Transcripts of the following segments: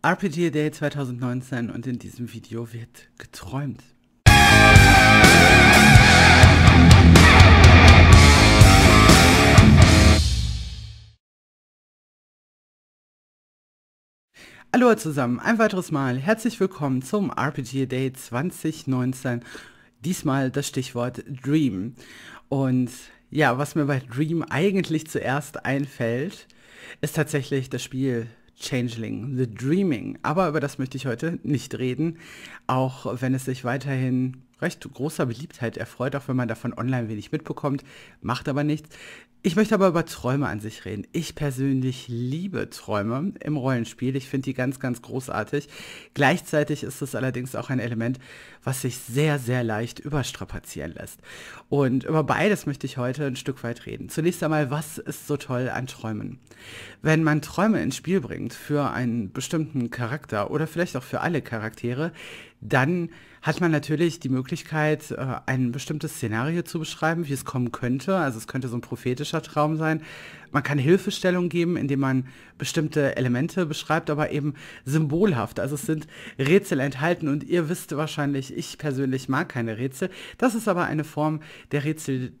RPG Day 2019 und in diesem Video wird geträumt. Hallo zusammen, ein weiteres Mal herzlich willkommen zum RPG Day 2019. Diesmal das Stichwort Dream. Und ja, was mir bei Dream eigentlich zuerst einfällt, ist tatsächlich das Spiel Changeling, The Dreaming. Aber über das möchte ich heute nicht reden, auch wenn es sich weiterhin recht großer Beliebtheit erfreut, auch wenn man davon online wenig mitbekommt, macht aber nichts. Ich möchte aber über Träume an sich reden. Ich persönlich liebe Träume im Rollenspiel. Ich finde die ganz, ganz großartig. Gleichzeitig ist es allerdings auch ein Element, was sich sehr, sehr leicht überstrapazieren lässt. Und über beides möchte ich heute ein Stück weit reden. Zunächst einmal, was ist so toll an Träumen? Wenn man Träume ins Spiel bringt für einen bestimmten Charakter oder vielleicht auch für alle Charaktere, dann hat man natürlich die Möglichkeit, äh, ein bestimmtes Szenario zu beschreiben, wie es kommen könnte. Also es könnte so ein prophetischer Traum sein. Man kann Hilfestellung geben, indem man bestimmte Elemente beschreibt, aber eben symbolhaft. Also es sind Rätsel enthalten und ihr wisst wahrscheinlich, ich persönlich mag keine Rätsel. Das ist aber eine Form der Rätsel,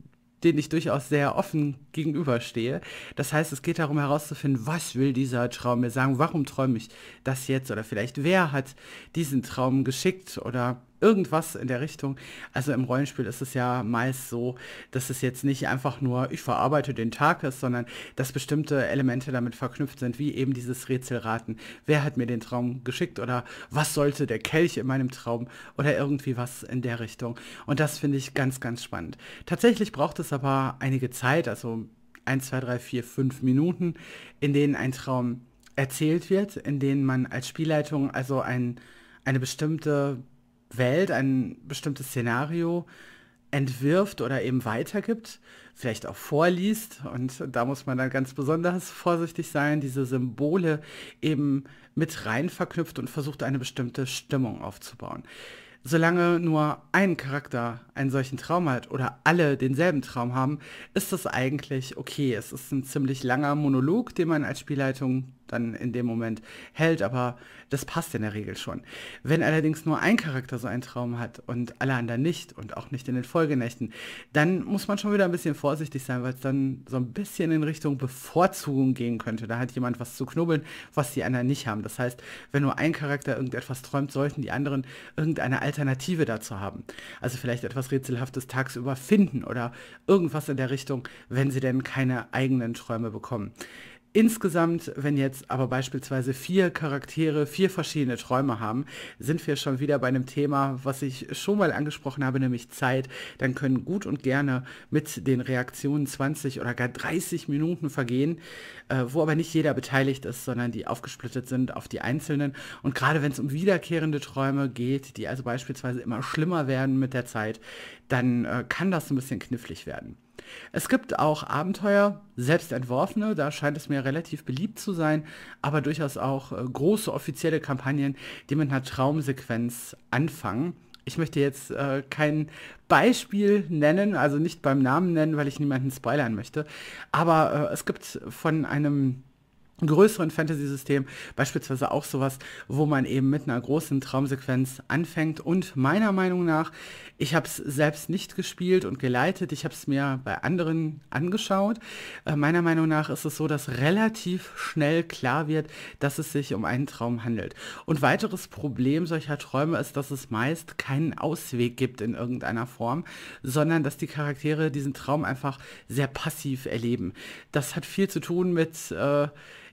den ich durchaus sehr offen gegenüberstehe. Das heißt, es geht darum herauszufinden, was will dieser Traum mir sagen, warum träume ich das jetzt oder vielleicht wer hat diesen Traum geschickt oder irgendwas in der Richtung. Also im Rollenspiel ist es ja meist so, dass es jetzt nicht einfach nur ich verarbeite den Tag ist, sondern dass bestimmte Elemente damit verknüpft sind, wie eben dieses Rätselraten. Wer hat mir den Traum geschickt oder was sollte der Kelch in meinem Traum oder irgendwie was in der Richtung. Und das finde ich ganz, ganz spannend. Tatsächlich braucht es aber einige Zeit, also 1, 2, 3, 4, 5 Minuten, in denen ein Traum erzählt wird, in denen man als Spielleitung also ein, eine bestimmte Welt, ein bestimmtes Szenario entwirft oder eben weitergibt, vielleicht auch vorliest. Und da muss man dann ganz besonders vorsichtig sein, diese Symbole eben mit rein verknüpft und versucht, eine bestimmte Stimmung aufzubauen. Solange nur ein Charakter einen solchen Traum hat oder alle denselben Traum haben, ist das eigentlich okay. Es ist ein ziemlich langer Monolog, den man als Spielleitung dann in dem Moment hält, aber das passt in der Regel schon. Wenn allerdings nur ein Charakter so einen Traum hat und alle anderen nicht und auch nicht in den Folgenächten, dann muss man schon wieder ein bisschen vorsichtig sein, weil es dann so ein bisschen in Richtung Bevorzugung gehen könnte. Da hat jemand was zu knubbeln, was die anderen nicht haben. Das heißt, wenn nur ein Charakter irgendetwas träumt, sollten die anderen irgendeine Alternative dazu haben. Also vielleicht etwas Rätselhaftes tagsüber finden oder irgendwas in der Richtung, wenn sie denn keine eigenen Träume bekommen. Insgesamt, wenn jetzt aber beispielsweise vier Charaktere vier verschiedene Träume haben, sind wir schon wieder bei einem Thema, was ich schon mal angesprochen habe, nämlich Zeit. Dann können gut und gerne mit den Reaktionen 20 oder gar 30 Minuten vergehen, äh, wo aber nicht jeder beteiligt ist, sondern die aufgesplittet sind auf die einzelnen. Und gerade wenn es um wiederkehrende Träume geht, die also beispielsweise immer schlimmer werden mit der Zeit, dann äh, kann das ein bisschen knifflig werden. Es gibt auch Abenteuer, selbst entworfene, da scheint es mir relativ beliebt zu sein, aber durchaus auch äh, große offizielle Kampagnen, die mit einer Traumsequenz anfangen. Ich möchte jetzt äh, kein Beispiel nennen, also nicht beim Namen nennen, weil ich niemanden spoilern möchte, aber äh, es gibt von einem größeren Fantasy-System, beispielsweise auch sowas, wo man eben mit einer großen Traumsequenz anfängt. Und meiner Meinung nach, ich habe es selbst nicht gespielt und geleitet, ich habe es mir bei anderen angeschaut. Äh, meiner Meinung nach ist es so, dass relativ schnell klar wird, dass es sich um einen Traum handelt. Und weiteres Problem solcher Träume ist, dass es meist keinen Ausweg gibt in irgendeiner Form, sondern dass die Charaktere diesen Traum einfach sehr passiv erleben. Das hat viel zu tun mit... Äh,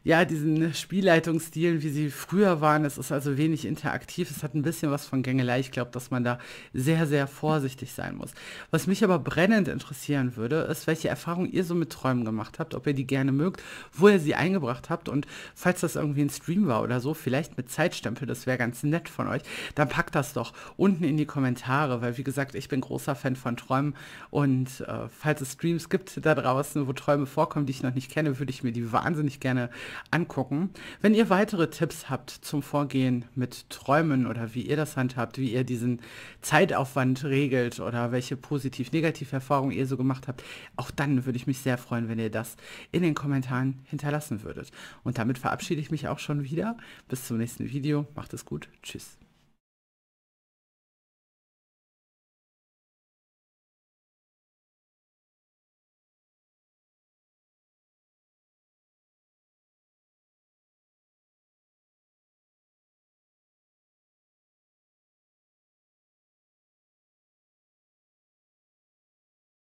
ja, diesen ne, Spielleitungsstilen, wie sie früher waren. Es ist also wenig interaktiv. Es hat ein bisschen was von Gängelei. Ich glaube, dass man da sehr, sehr vorsichtig sein muss. Was mich aber brennend interessieren würde, ist, welche Erfahrungen ihr so mit Träumen gemacht habt, ob ihr die gerne mögt, wo ihr sie eingebracht habt und falls das irgendwie ein Stream war oder so, vielleicht mit Zeitstempel, das wäre ganz nett von euch, dann packt das doch unten in die Kommentare, weil wie gesagt, ich bin großer Fan von Träumen und äh, falls es Streams gibt da draußen, wo Träume vorkommen, die ich noch nicht kenne, würde ich mir die wahnsinnig gerne angucken. Wenn ihr weitere Tipps habt zum Vorgehen mit Träumen oder wie ihr das handhabt, wie ihr diesen Zeitaufwand regelt oder welche positiv-negative Erfahrungen ihr so gemacht habt, auch dann würde ich mich sehr freuen, wenn ihr das in den Kommentaren hinterlassen würdet. Und damit verabschiede ich mich auch schon wieder. Bis zum nächsten Video. Macht es gut. Tschüss.